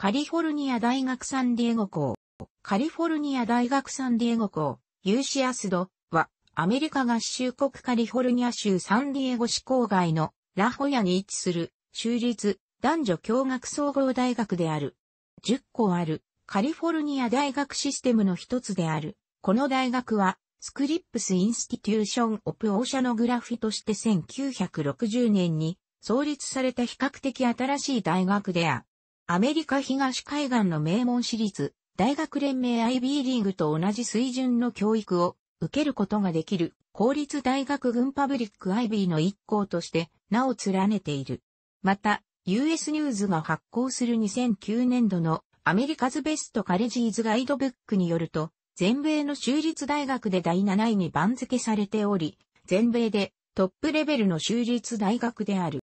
カリフォルニア大学サンディエゴ校。カリフォルニア大学サンディエゴ校、ユーシアスドは、アメリカ合衆国カリフォルニア州サンディエゴ市郊外のラホヤに位置する、州立男女共学総合大学である。10校ある、カリフォルニア大学システムの一つである。この大学は、スクリップス・インスティテューション・オプ・オーシャノグラフィとして1960年に創立された比較的新しい大学である。アメリカ東海岸の名門私立、大学連盟 IB リーグと同じ水準の教育を受けることができる公立大学軍パブリック IB の一校として名を連ねている。また、US ニューズが発行する2009年度のアメリカズベストカレジーズガイドブックによると、全米の州立大学で第7位に番付されており、全米でトップレベルの州立大学である。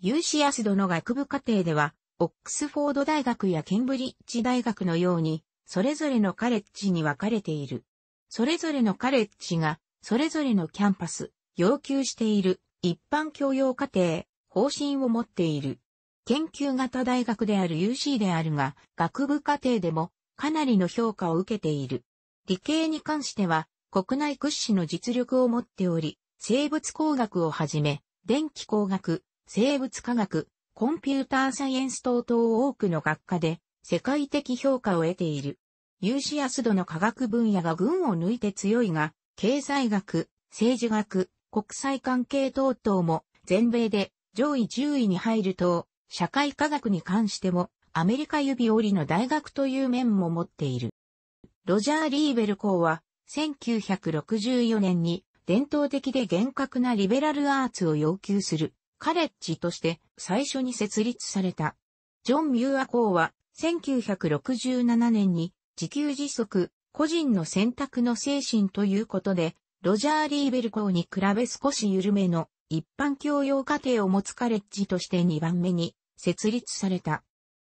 ユーシアスドの学部課程では、オックスフォード大学やケンブリッジ大学のように、それぞれのカレッジに分かれている。それぞれのカレッジが、それぞれのキャンパス、要求している、一般教養課程、方針を持っている。研究型大学である UC であるが、学部課程でもかなりの評価を受けている。理系に関しては、国内屈指の実力を持っており、生物工学をはじめ、電気工学、生物科学、コンピューターサイエンス等々多くの学科で世界的評価を得ている。ユーシアスドの科学分野が群を抜いて強いが、経済学、政治学、国際関係等々も全米で上位10位に入ると、社会科学に関してもアメリカ指折りの大学という面も持っている。ロジャー・リーベル校は1964年に伝統的で厳格なリベラルアーツを要求するカレッジとして最初に設立された。ジョン・ミューア公は1967年に自給自足、個人の選択の精神ということで、ロジャー・リーベル公に比べ少し緩めの一般教養課程を持つカレッジとして2番目に設立された。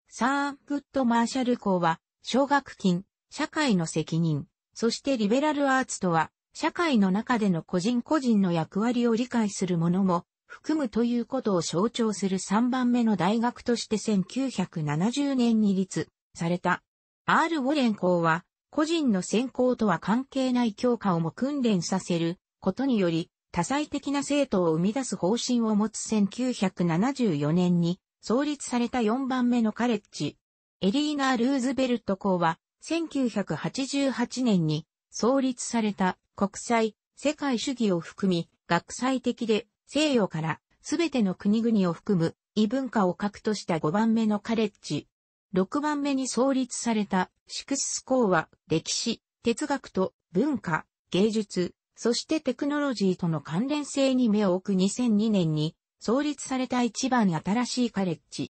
サー・グッド・マーシャル校は、奨学金、社会の責任、そしてリベラルアーツとは、社会の中での個人個人の役割を理解するものも、含むということを象徴する3番目の大学として1970年に立された。R. ウォレン校は、個人の専攻とは関係ない教科をも訓練させることにより、多彩的な生徒を生み出す方針を持つ1974年に創立された4番目のカレッジ。エリーナ・ルーズベルト校は1988年に創立された国際、世界主義を含み学際的で西洋からすべての国々を含む異文化を核とした5番目のカレッジ。6番目に創立されたシクススーは歴史、哲学と文化、芸術、そしてテクノロジーとの関連性に目を置く2002年に創立された一番新しいカレッジ。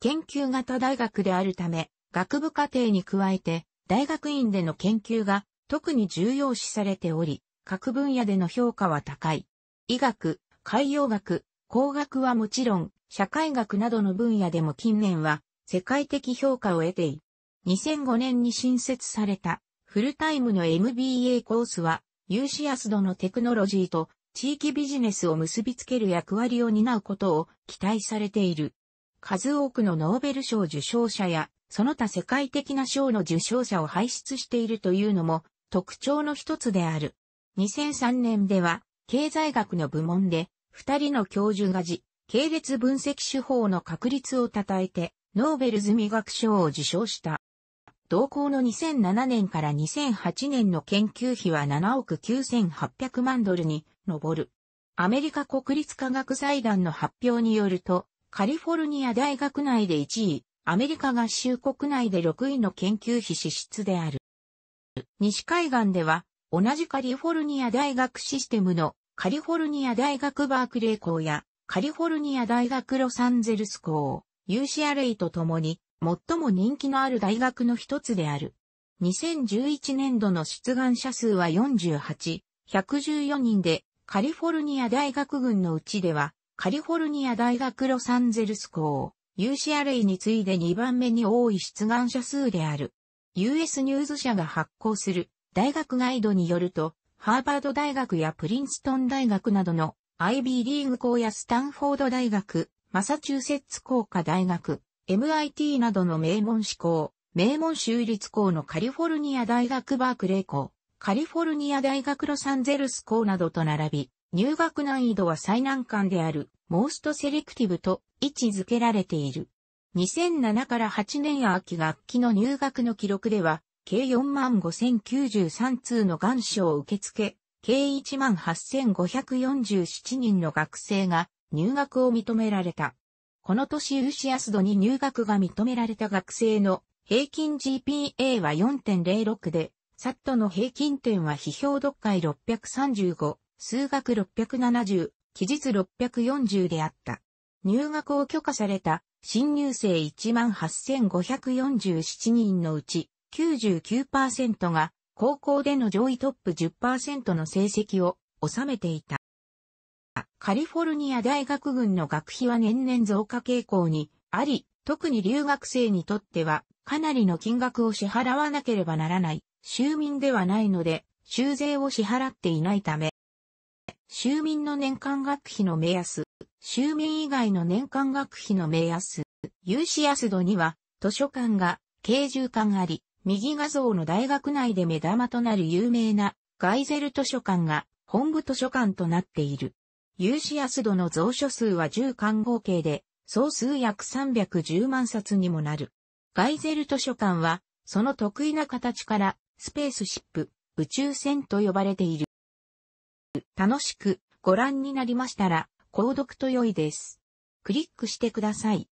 研究型大学であるため、学部課程に加えて大学院での研究が特に重要視されており、各分野での評価は高い。医学、海洋学、工学はもちろん、社会学などの分野でも近年は世界的評価を得てい、2005年に新設されたフルタイムの MBA コースは、ユーシアスドのテクノロジーと地域ビジネスを結びつける役割を担うことを期待されている。数多くのノーベル賞受賞者や、その他世界的な賞の受賞者を輩出しているというのも特徴の一つである。2003年では経済学の部門で、二人の教授が自、系列分析手法の確立を称えて、ノーベル済学賞を受賞した。同校の2007年から2008年の研究費は7億9800万ドルに上る。アメリカ国立科学財団の発表によると、カリフォルニア大学内で1位、アメリカ合衆国内で6位の研究費支出である。西海岸では、同じカリフォルニア大学システムのカリフォルニア大学バークレー校やカリフォルニア大学ロサンゼルス校、u c r a と共に最も人気のある大学の一つである。2011年度の出願者数は48、114人で、カリフォルニア大学群のうちでは、カリフォルニア大学ロサンゼルス校、u c r a に次いで2番目に多い出願者数である。US ニューズ社が発行する大学ガイドによると、ハーバード大学やプリンストン大学などの IB リーグ校やスタンフォード大学、マサチューセッツ工科大学、MIT などの名門志向、名門州立校のカリフォルニア大学バークレー校、カリフォルニア大学ロサンゼルス校などと並び、入学難易度は最難関である、モーストセレクティブと位置づけられている。2007から8年秋学期の入学の記録では、計4万5093通の願書を受け付け、計1万8547人の学生が入学を認められた。この年ウシアスドに入学が認められた学生の平均 GPA は4.06で、サットの平均点は批評読解635、数学670、期日640であった。入学を許可された新入生18,547人のうち、99%が高校での上位トップ10%の成績を収めていた。カリフォルニア大学軍の学費は年々増加傾向にあり、特に留学生にとってはかなりの金額を支払わなければならない、州民ではないので、州税を支払っていないため、州民の年間学費の目安、州民以外の年間学費の目安、有志安度には図書館が軽循があり、右画像の大学内で目玉となる有名なガイゼル図書館が本部図書館となっている。ユーシアス度の蔵書数は10巻合計で、総数約310万冊にもなる。ガイゼル図書館は、その得意な形から、スペースシップ、宇宙船と呼ばれている。楽しくご覧になりましたら、購読と良いです。クリックしてください。